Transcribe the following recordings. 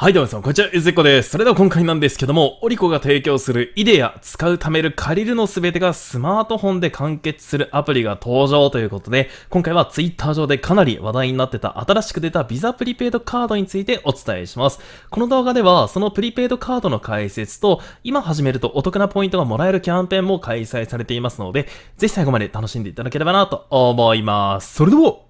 はい、どうも皆さん、こんにちは、ゆずっこです。それでは今回なんですけども、オリコが提供するイデア、使うためる借りるのすべてがスマートフォンで完結するアプリが登場ということで、今回は Twitter 上でかなり話題になってた新しく出たビザプリペイドカードについてお伝えします。この動画では、そのプリペイドカードの解説と、今始めるとお得なポイントがもらえるキャンペーンも開催されていますので、ぜひ最後まで楽しんでいただければなと思います。それでは、行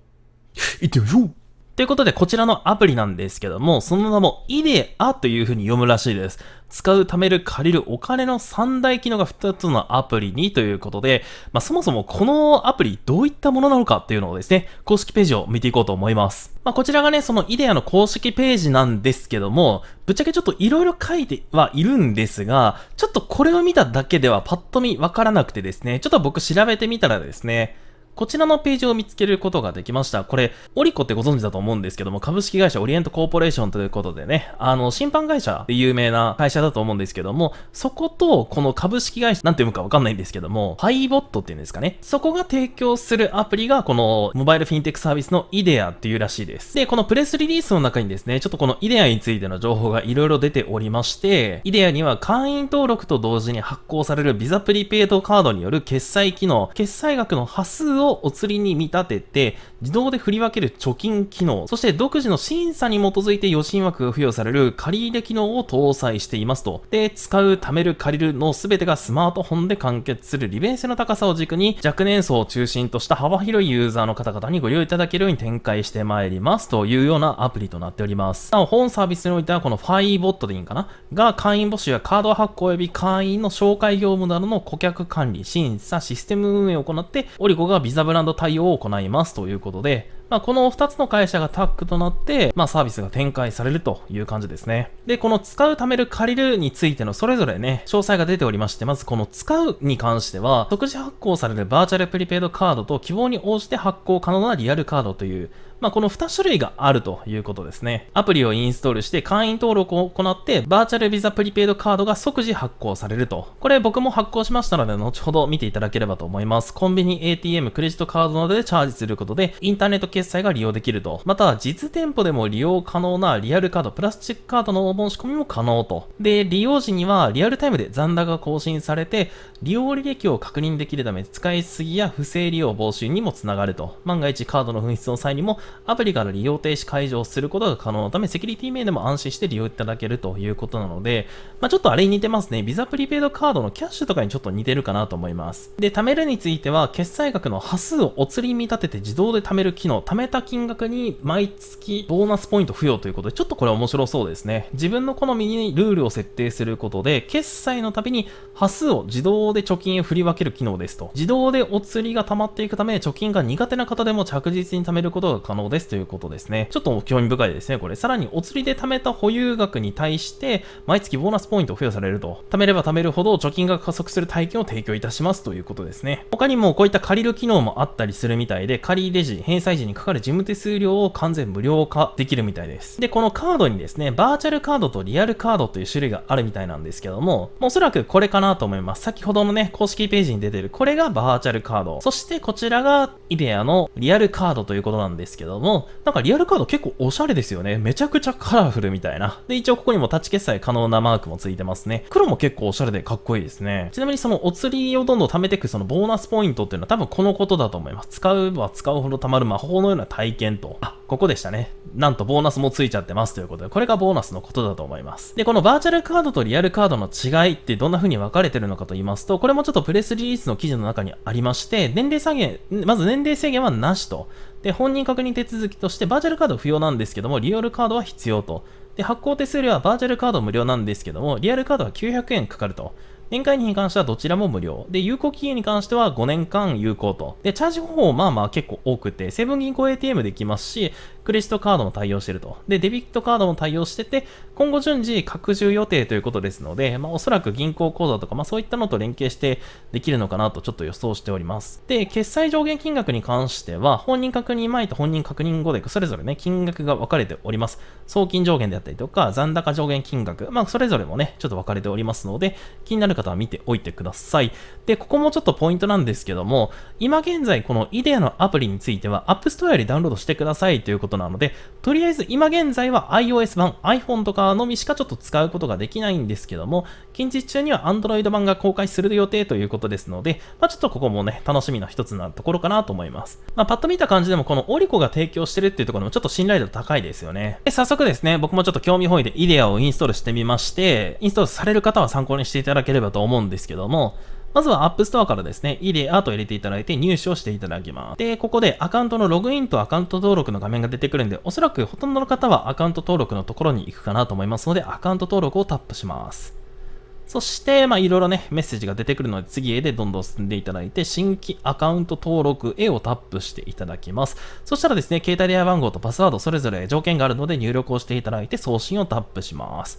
ってみましょうということで、こちらのアプリなんですけども、その名もイデアというふうに読むらしいです。使う、貯める、借りる、お金の三大機能が二つのアプリにということで、まあ、そもそもこのアプリどういったものなのかっていうのをですね、公式ページを見ていこうと思います。まあ、こちらがね、そのイデアの公式ページなんですけども、ぶっちゃけちょっと色々書いてはいるんですが、ちょっとこれを見ただけではパッと見わからなくてですね、ちょっと僕調べてみたらですね、こちらのページを見つけることができました。これ、オリコってご存知だと思うんですけども、株式会社オリエントコーポレーションということでね、あの、審判会社で有名な会社だと思うんですけども、そこと、この株式会社、なんて読むかわかんないんですけども、ハイボットっていうんですかね。そこが提供するアプリが、このモバイルフィンテックサービスのイデアっていうらしいです。で、このプレスリリースの中にですね、ちょっとこのイデアについての情報がいろいろ出ておりまして、イデアには会員登録と同時に発行されるビザプリペイドカードによる決済機能、決済額の波数ををお釣りに見立てて、自動で振り分ける貯金機能、そして独自の審査に基づいて予診枠が付与される借入機能を搭載していますと。で、使う、貯める、借りるの全てがスマートフォンで完結する利便性の高さを軸に、若年層を中心とした幅広いユーザーの方々にご利用いただけるように展開してまいりますというようなアプリとなっております。なお、本サービスにおいてはこの FiBot でいいんかなが会員募集やカード発行及び会員の紹介業務などの顧客管理、審査、システム運営を行って、オリコがビザザブランド対応を行いますということで、まあ、この2つの会社がタッグとなって、まあ、サービスが展開されるという感じですね。で、この使う、貯める、借りるについてのそれぞれね、詳細が出ておりまして、まずこの使うに関しては、即時発行されるバーチャルプリペイドカードと希望に応じて発行可能なリアルカードという、まあ、この2種類があるということですね。アプリをインストールして会員登録を行って、バーチャルビザプリペイドカードが即時発行されると。これ僕も発行しましたので、後ほど見ていただければと思います。コンビニ ATM クレジットカードなどでチャージすることで、インターネット決済が利用できると。また、実店舗でも利用可能なリアルカード、プラスチックカードの申し込みも可能と。で、利用時にはリアルタイムで残高が更新されて、利用履歴を確認できるため、使いすぎや不正利用防止にもつながると。万が一カードの紛失の際にも、アプリから利用停止解除をすることが可能のため、セキュリティ面でも安心して利用いただけるということなので、まあ、ちょっとあれに似てますね。ビザプリペイドカードのキャッシュとかにちょっと似てるかなと思います。で、貯めるについては、決済額の端数をお釣り見立てて自動で貯める機能貯めた金額に毎月ボーナスポイント付与ということで、ちょっとこれ面白そうですね。自分の好みにルールを設定することで、決済のたびに端数を自動で貯金へ振り分ける機能ですと。自動でお釣りが溜まっていくため、貯金が苦手な方でも着実に貯めることが可能ですということですね。ちょっと興味深いですね、これ。さらにお釣りで貯めた保有額に対して、毎月ボーナスポイントを付与されると。貯めれば貯めるほど貯金が加速する体験を提供いたしますということですね。他にもこういった借りる機能もあったりするみたいで、借り入れ返済時にかかる事務手数料を完全無料化できるみたいです。で、このカードにですね、バーチャルカードとリアルカードという種類があるみたいなんですけども、おそらくこれかなと思います。先ほどのね、公式ページに出てる、これがバーチャルカード。そしてこちらがイデアのリアルカードということなんですけども、なんかリアルカード結構おしゃれですよね。めちゃくちゃカラフルみたいな。で、一応ここにもタッチ決済可能なマークもついてますね。黒も結構おしゃれでかっこいいですね。ちなみにそのお釣りをどんどん貯めていくそのボーナスポイントっていうのは多分このことだと思います。使うは使うほど貯まる魔法ののような体験と、あ、ここでしたね。なんとボーナスもついちゃってますということで、これがボーナスのことだと思います。で、このバーチャルカードとリアルカードの違いってどんな風に分かれてるのかと言いますと、これもちょっとプレスリリースの記事の中にありまして、年齢制限、まず年齢制限はなしと。で、本人確認手続きとしてバーチャルカード不要なんですけども、リアルカードは必要と。で、発行手数料はバーチャルカード無料なんですけども、リアルカードは900円かかると。年会費に関してはどちらも無料。で、有効期限に関しては5年間有効と。で、チャージ方法まあまあ結構多くて、セブン銀行 ATM できますし、クレジットカードも対応してると。で、デビットカードも対応してて、今後順次拡充予定ということですので、まあおそらく銀行口座とか、まあそういったのと連携してできるのかなとちょっと予想しております。で、決済上限金額に関しては、本人確認前と本人確認後でそれぞれね、金額が分かれております。送金上限であったりとか、残高上限金額、まあそれぞれもね、ちょっと分かれておりますので、気になる方は見ておいてください。で、ここもちょっとポイントなんですけども、今現在このイデアのアプリについては App Store よりダウンロードしてくださいということなので、とりあえず今現在は iOS 版、iPhone とかのみしかちょっと使うことができないんですけども、近日中には Android 版が公開する予定ということですので、まあ、ちょっとここもね、楽しみの一つなところかなと思います。まあ、パッと見た感じでもこのオリコが提供してるっていうところもちょっと信頼度高いですよね。で、早速ですね、僕もちょっと興味本位でイデアをインストールしてみまして、インストールされる方は参考にしていただければだと思うんですけども、まずは App Store からですね、イデアと入れていただいて入手をしていただきます。で、ここでアカウントのログインとアカウント登録の画面が出てくるんで、おそらくほとんどの方はアカウント登録のところに行くかなと思いますので、アカウント登録をタップします。そして、まあ、いろいろね、メッセージが出てくるので、次へでどんどん進んでいただいて、新規アカウント登録へをタップしていただきます。そしたらですね、携帯電話番号とパスワードそれぞれ条件があるので入力をしていただいて、送信をタップします。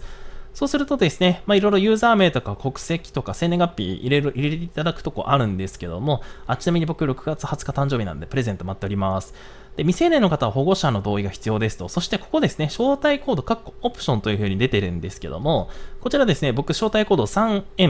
そうするとですね、まあ、いろいろユーザー名とか国籍とか生年月日入れる、入れていただくとこあるんですけども、あ、ちなみに僕6月20日誕生日なんでプレゼント待っております。で、未成年の方は保護者の同意が必要ですと。そしてここですね、招待コード、カッコオプションというふうに出てるんですけども、こちらですね、僕招待コード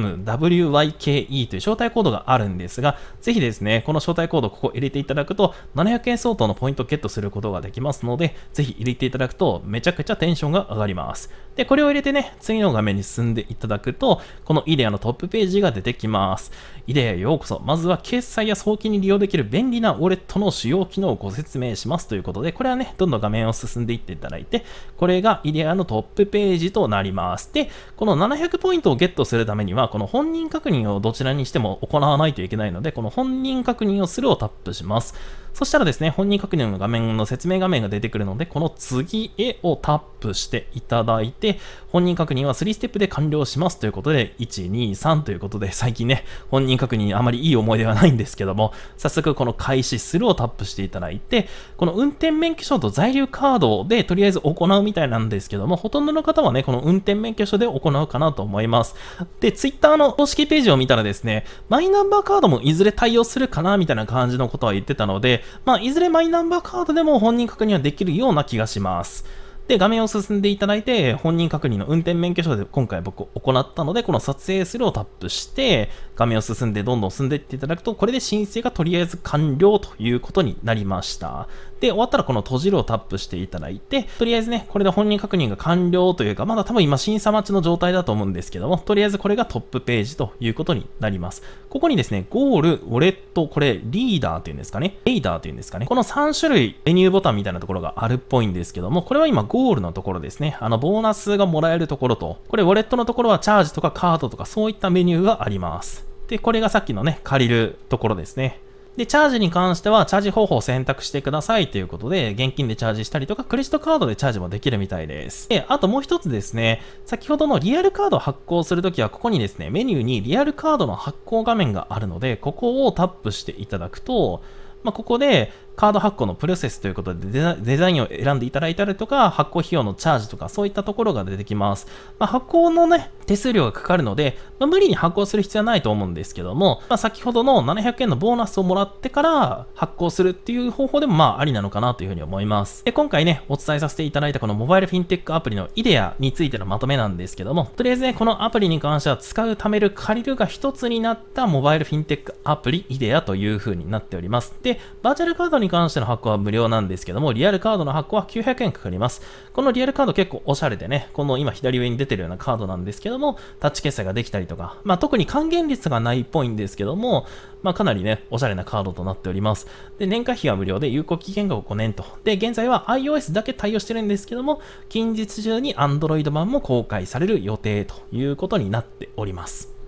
3MWYKE という招待コードがあるんですが、ぜひですね、この招待コードここ入れていただくと、700円相当のポイントをゲットすることができますので、ぜひ入れていただくと、めちゃくちゃテンションが上がります。で、これを入れてね、次の画面に進んでいただくと、このイデアのトップページが出てきます。イデアへようこそ。まずは決済や送金に利用できる便利なウォレットの使用機能をご説明明しますということで、これはね、どんどん画面を進んでいっていただいて、これがイデアのトップページとなります。で、この700ポイントをゲットするためには、この本人確認をどちらにしても行わないといけないので、この本人確認をするをタップします。そしたらですね、本人確認の画面の説明画面が出てくるので、この次へをタップしていただいて、本人確認は3ステップで完了しますということで、1、2、3ということで、最近ね、本人確認あまりいい思い出はないんですけども、早速この開始するをタップしていただいて、この運転免許証と在留カードでとりあえず行うみたいなんですけども、ほとんどの方はね、この運転免許証で行うかなと思います。で、Twitter の公式ページを見たらですね、マイナンバーカードもいずれ対応するかなみたいな感じのことは言ってたので、まあ、いずれマイナンバーカードでも本人確認はできるような気がします。で、画面を進んでいただいて、本人確認の運転免許証で今回僕行ったので、この撮影するをタップして、画面を進んでどんどん進んでいっていただくと、これで申請がとりあえず完了ということになりました。で、終わったらこの閉じるをタップしていただいて、とりあえずね、これで本人確認が完了というか、まだ多分今審査待ちの状態だと思うんですけども、とりあえずこれがトップページということになります。ここにですね、ゴール、ウォレット、これ、リーダーというんですかね、レイダーというんですかね、この3種類メニューボタンみたいなところがあるっぽいんですけども、これは今ゴゴールのところですね。あの、ボーナスがもらえるところと、これウォレットのところはチャージとかカードとかそういったメニューがあります。で、これがさっきのね、借りるところですね。で、チャージに関しては、チャージ方法を選択してくださいということで、現金でチャージしたりとか、クレジットカードでチャージもできるみたいです。で、あともう一つですね、先ほどのリアルカード発行するときは、ここにですね、メニューにリアルカードの発行画面があるので、ここをタップしていただくと、まあ、ここで、カード発行のプロセスということでデザインを選んでいただいたりとか、発行費用のチャージとか、そういったところが出てきます。まあ、発行のね、手数料がかかるので、まあ、無理に発行する必要はないと思うんですけども、まあ、先ほどの700円のボーナスをもらってから発行するっていう方法でもまあありなのかなというふうに思います。で、今回ね、お伝えさせていただいたこのモバイルフィンテックアプリのイデアについてのまとめなんですけども、とりあえずね、このアプリに関しては使う、貯める、借りるが一つになったモバイルフィンテックアプリイデアというふうになっております。で、バーチャルカードに関しての発行は無料なんですけども、リアルカードの発行は900円かかります。このリアルカード結構おしゃれでね、この今左上に出てるようなカードなんですけども、タッチ決済ができたりとか、まあ、特に還元率がないっぽいんですけども、まあ、かなりね、おしゃれなカードとなっております。で、年会費は無料で有効期限が5年と。で、現在は iOS だけ対応してるんですけども、近日中に Android 版も公開される予定ということになっております。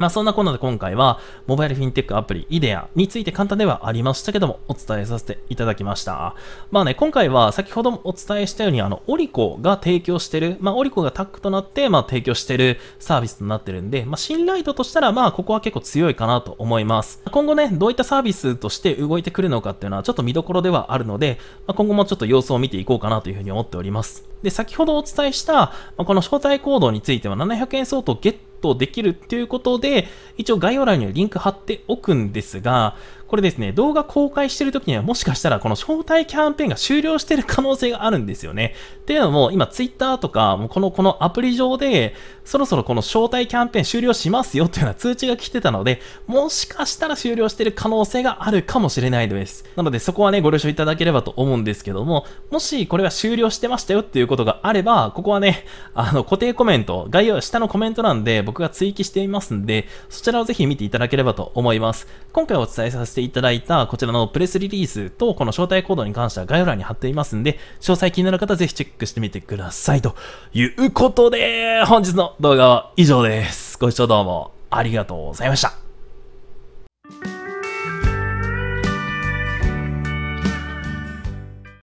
まあそんなこんなで今回は、モバイルフィンテックアプリイデアについて簡単ではありましたけども、お伝えさせていただきました。まあね、今回は先ほどもお伝えしたように、あの、オリコが提供してる、まあオリコがタッグとなって、まあ提供してるサービスとなってるんで、まあ信頼度としたら、まあここは結構強いかなと思います。今後ね、どういったサービスとして動いてくるのかっていうのはちょっと見どころではあるので、まあ、今後もちょっと様子を見ていこうかなというふうに思っております。で、先ほどお伝えした、まあ、この招待行動については700円相当ゲットトできるっていうことで、一応概要欄にはリンク貼っておくんですが、これですね、動画公開してる時にはもしかしたらこの招待キャンペーンが終了してる可能性があるんですよね。っていうのも、今 Twitter とか、もうこの、このアプリ上で、そろそろこの招待キャンペーン終了しますよっていうような通知が来てたので、もしかしたら終了してる可能性があるかもしれないです。なのでそこはね、ご了承いただければと思うんですけども、もしこれは終了してましたよっていうことがあれば、ここはね、あの、固定コメント、概要、下のコメント欄で僕が追記していますんで、そちらをぜひ見ていただければと思います。今回お伝えさせてていただいたこちらのプレスリリースとこの招待コードに関しては概要欄に貼っていますんで、詳細気になる方ぜひチェックしてみてください。ということで、本日の動画は以上です。ご視聴どうもありがとうございました。